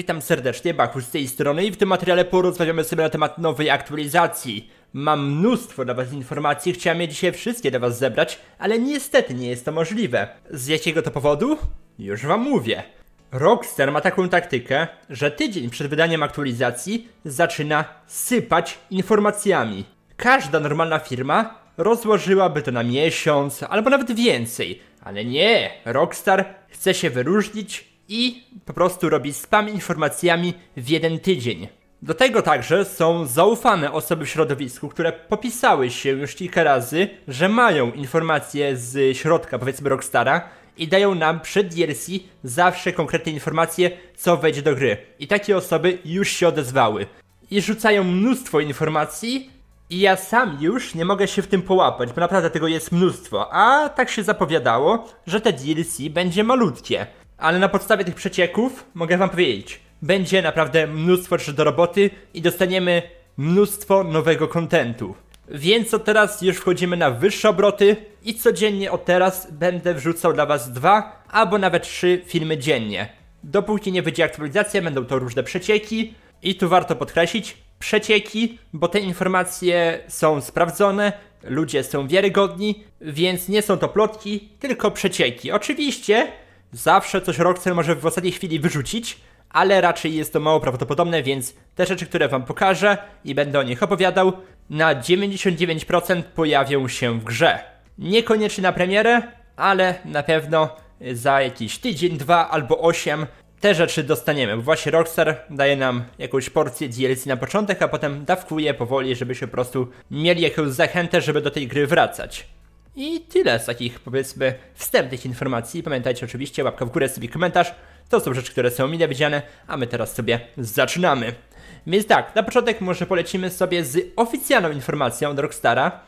Witam serdecznie, Bachu z tej strony i w tym materiale porozmawiamy sobie na temat nowej aktualizacji. Mam mnóstwo dla Was informacji, chciałem je dzisiaj wszystkie dla Was zebrać, ale niestety nie jest to możliwe. Z jakiego to powodu? Już Wam mówię. Rockstar ma taką taktykę, że tydzień przed wydaniem aktualizacji zaczyna sypać informacjami. Każda normalna firma rozłożyłaby to na miesiąc albo nawet więcej, ale nie, Rockstar chce się wyróżnić i po prostu robi spam informacjami w jeden tydzień. Do tego także są zaufane osoby w środowisku, które popisały się już kilka razy, że mają informacje z środka, powiedzmy Rockstara, i dają nam przed DLC e zawsze konkretne informacje, co wejdzie do gry. I takie osoby już się odezwały. I rzucają mnóstwo informacji, i ja sam już nie mogę się w tym połapać, bo naprawdę tego jest mnóstwo. A tak się zapowiadało, że te DLC będzie malutkie ale na podstawie tych przecieków mogę wam powiedzieć, będzie naprawdę mnóstwo rzeczy do roboty i dostaniemy mnóstwo nowego kontentu. Więc od teraz już wchodzimy na wyższe obroty i codziennie od teraz będę wrzucał dla was dwa albo nawet trzy filmy dziennie. Dopóki nie wyjdzie aktualizacja, będą to różne przecieki i tu warto podkreślić przecieki, bo te informacje są sprawdzone, ludzie są wiarygodni, więc nie są to plotki, tylko przecieki. Oczywiście Zawsze coś Rockstar może w ostatniej chwili wyrzucić, ale raczej jest to mało prawdopodobne, więc te rzeczy, które Wam pokażę i będę o nich opowiadał, na 99% pojawią się w grze. Niekoniecznie na premierę, ale na pewno za jakiś tydzień, dwa albo osiem te rzeczy dostaniemy, bo właśnie Rockstar daje nam jakąś porcję DLC na początek, a potem dawkuje powoli, żeby się po prostu mieli jakąś zachętę, żeby do tej gry wracać. I tyle z takich, powiedzmy, wstępnych informacji. Pamiętajcie oczywiście, łapka w górę, sobie komentarz. To są rzeczy, które są mile widziane, a my teraz sobie zaczynamy. Więc tak, na początek może polecimy sobie z oficjalną informacją od Rockstara.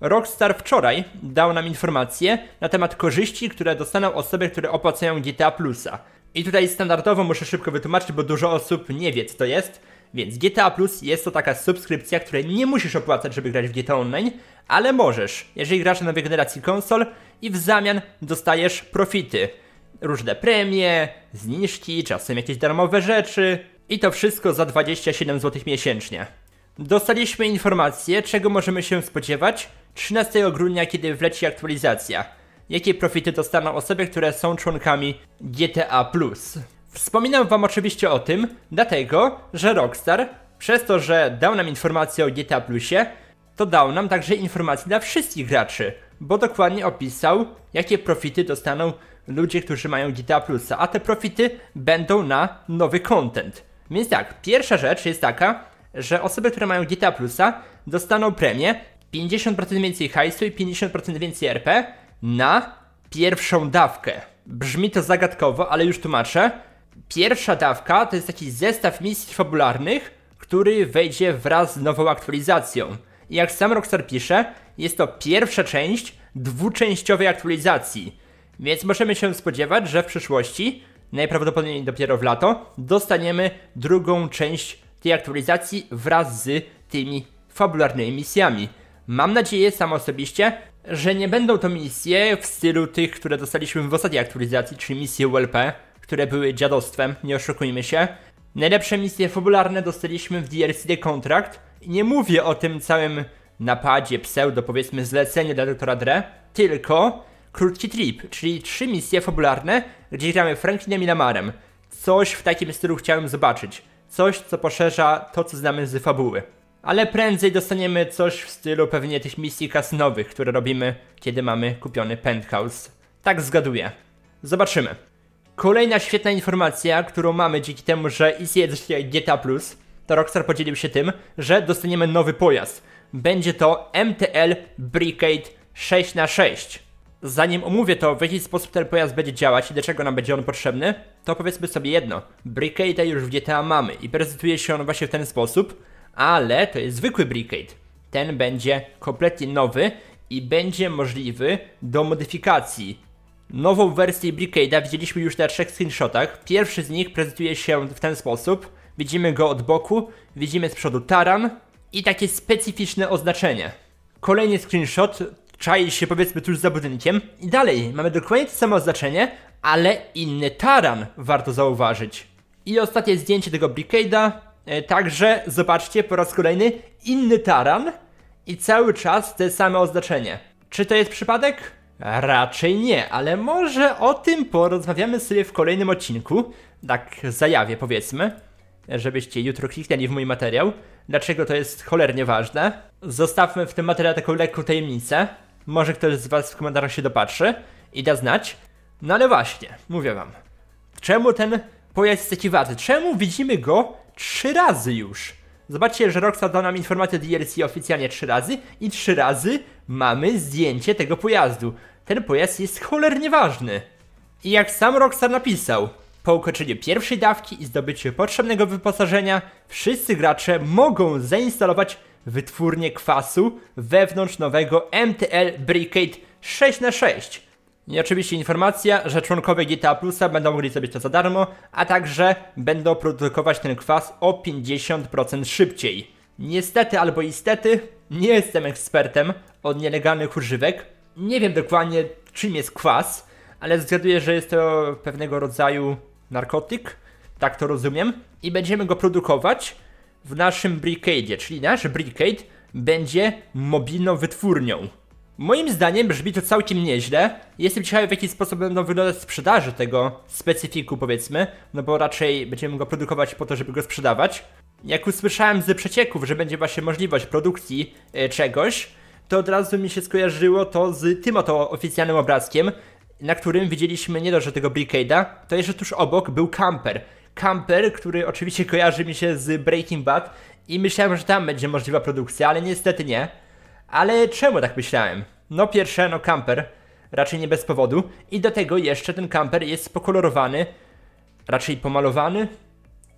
Rockstar wczoraj dał nam informację na temat korzyści, które dostaną osoby, które opłacają GTA Plusa. I tutaj standardowo muszę szybko wytłumaczyć, bo dużo osób nie wie co to jest. Więc GTA Plus jest to taka subskrypcja, której nie musisz opłacać, żeby grać w GTA Online, ale możesz, jeżeli grasz na nowej generacji konsol i w zamian dostajesz profity. Różne premie, zniżki, czasem jakieś darmowe rzeczy i to wszystko za 27 zł miesięcznie. Dostaliśmy informację, czego możemy się spodziewać 13 grudnia, kiedy wleci aktualizacja. Jakie profity dostaną osoby, które są członkami GTA Plus. Wspominam wam oczywiście o tym, dlatego, że Rockstar, przez to, że dał nam informację o GTA Plusie, to dał nam także informacje dla wszystkich graczy, bo dokładnie opisał, jakie profity dostaną ludzie, którzy mają GTA Plusa, a te profity będą na nowy content. Więc tak, pierwsza rzecz jest taka, że osoby, które mają GTA Plusa dostaną premię 50% więcej hajsu i 50% więcej RP na pierwszą dawkę. Brzmi to zagadkowo, ale już tłumaczę. Pierwsza dawka to jest taki zestaw misji fabularnych, który wejdzie wraz z nową aktualizacją. I jak sam Rockstar pisze, jest to pierwsza część dwuczęściowej aktualizacji. Więc możemy się spodziewać, że w przyszłości, najprawdopodobniej dopiero w lato, dostaniemy drugą część tej aktualizacji wraz z tymi fabularnymi misjami. Mam nadzieję sam osobiście, że nie będą to misje w stylu tych, które dostaliśmy w ostatniej aktualizacji, czyli misje ULP, które były dziadostwem, nie oszukujmy się. Najlepsze misje fabularne dostaliśmy w DLC The Contract. nie mówię o tym całym napadzie, pseudo, powiedzmy, zleceniu dla doktora Dre, tylko krótki trip, czyli trzy misje fabularne, gdzie gramy Franklinem i Lamarem. Coś w takim stylu chciałem zobaczyć. Coś, co poszerza to, co znamy z fabuły. Ale prędzej dostaniemy coś w stylu pewnie tych misji kasnowych, które robimy, kiedy mamy kupiony penthouse. Tak zgaduję. Zobaczymy. Kolejna świetna informacja, którą mamy dzięki temu, że ECA zaczyna GTA Plus, to Rockstar podzielił się tym, że dostaniemy nowy pojazd. Będzie to MTL Brigade 6x6. Zanim omówię to, w jaki sposób ten pojazd będzie działać i do czego nam będzie on potrzebny, to powiedzmy sobie jedno. Brigade już w GTA mamy i prezentuje się on właśnie w ten sposób, ale to jest zwykły Brigade. Ten będzie kompletnie nowy i będzie możliwy do modyfikacji Nową wersję Brickade'a widzieliśmy już na trzech screenshotach. Pierwszy z nich prezentuje się w ten sposób. Widzimy go od boku, widzimy z przodu taran i takie specyficzne oznaczenie. Kolejny screenshot czai się powiedzmy tuż za budynkiem i dalej mamy dokładnie to samo oznaczenie, ale inny taran warto zauważyć. I ostatnie zdjęcie tego Brickade'a. E, także zobaczcie po raz kolejny inny taran i cały czas te same oznaczenie. Czy to jest przypadek? Raczej nie, ale może o tym porozmawiamy sobie w kolejnym odcinku. Tak zajawie powiedzmy, żebyście jutro kliknęli w mój materiał. Dlaczego to jest cholernie ważne? Zostawmy w tym materiale taką lekką tajemnicę. Może ktoś z Was w komentarzach się dopatrzy i da znać. No ale właśnie, mówię Wam. Czemu ten pojazd jest taki ważny? Czemu widzimy go trzy razy już? Zobaczcie, że Rockstar dał nam informację DLC oficjalnie trzy razy i trzy razy mamy zdjęcie tego pojazdu. Ten pojazd jest cholernie ważny. I jak sam Rockstar napisał, po ukończeniu pierwszej dawki i zdobyciu potrzebnego wyposażenia, wszyscy gracze mogą zainstalować wytwórnię kwasu wewnątrz nowego MTL Brigade 6x6. I oczywiście informacja, że członkowie GTA Plusa będą mogli zrobić to za darmo, a także będą produkować ten kwas o 50% szybciej. Niestety albo istety, nie jestem ekspertem od nielegalnych używek. Nie wiem dokładnie czym jest kwas, ale zgaduję, że jest to pewnego rodzaju narkotyk, tak to rozumiem. I będziemy go produkować w naszym Bricade, czyli nasz Bricade będzie mobilną wytwórnią. Moim zdaniem brzmi to całkiem nieźle. Jestem ciekawy w jaki sposób będą wyglądać sprzedaży tego specyfiku powiedzmy, no bo raczej będziemy go produkować po to, żeby go sprzedawać. Jak usłyszałem z przecieków, że będzie właśnie możliwość produkcji e, czegoś, to od razu mi się skojarzyło to z tym oto oficjalnym obrazkiem, na którym widzieliśmy nie dość tego Brickade'a, to jeszcze tuż obok był Camper. Camper, który oczywiście kojarzy mi się z Breaking Bad i myślałem, że tam będzie możliwa produkcja, ale niestety nie. Ale czemu tak myślałem? No pierwsze, no kamper, raczej nie bez powodu. I do tego jeszcze ten kamper jest pokolorowany, raczej pomalowany.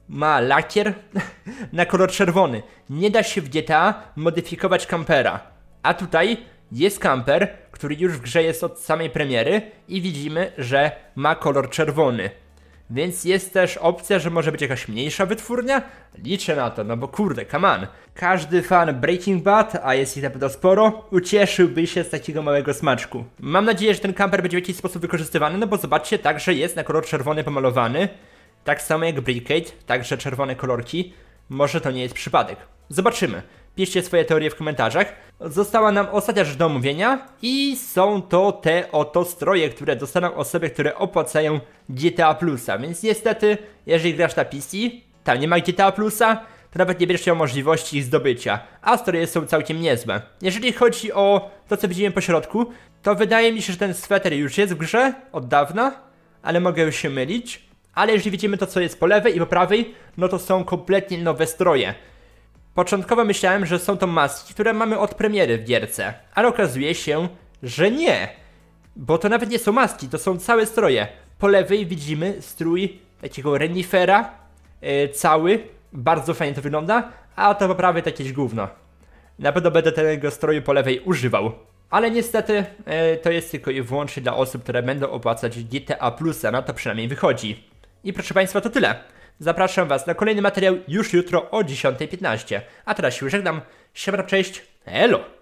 Ma lakier na kolor czerwony. Nie da się w GTA modyfikować kampera. A tutaj jest kamper, który już w grze jest od samej premiery i widzimy, że ma kolor czerwony. Więc jest też opcja, że może być jakaś mniejsza wytwórnia? Liczę na to, no bo kurde, come on. Każdy fan Breaking Bad, a jest ich naprawdę sporo, ucieszyłby się z takiego małego smaczku. Mam nadzieję, że ten kamper będzie w jakiś sposób wykorzystywany, no bo zobaczcie, także jest na kolor czerwony pomalowany. Tak samo jak Brigade, także czerwone kolorki. Może to nie jest przypadek. Zobaczymy. Piszcie swoje teorie w komentarzach. Została nam ostatnia rzecz do omówienia i są to te oto stroje, które dostaną osoby, które opłacają GTA Plusa. Więc niestety, jeżeli grasz na PC, tam nie ma GTA Plusa, to nawet nie bierzesz możliwości ich zdobycia, a stroje są całkiem niezłe. Jeżeli chodzi o to, co widzimy po środku, to wydaje mi się, że ten sweter już jest w grze od dawna, ale mogę się mylić. Ale jeżeli widzimy to, co jest po lewej i po prawej, no to są kompletnie nowe stroje. Początkowo myślałem, że są to maski, które mamy od premiery w gierce, ale okazuje się, że nie. Bo to nawet nie są maski, to są całe stroje. Po lewej widzimy strój takiego renifera, yy, cały, bardzo fajnie to wygląda, a to po prawej takieś gówno. Na pewno będę tego stroju po lewej używał. Ale niestety yy, to jest tylko i wyłącznie dla osób, które będą opłacać GTA Plusa, na no to przynajmniej wychodzi. I proszę Państwa to tyle. Zapraszam Was na kolejny materiał już jutro o 10.15. A teraz się żegnam. Siema, cześć, elo!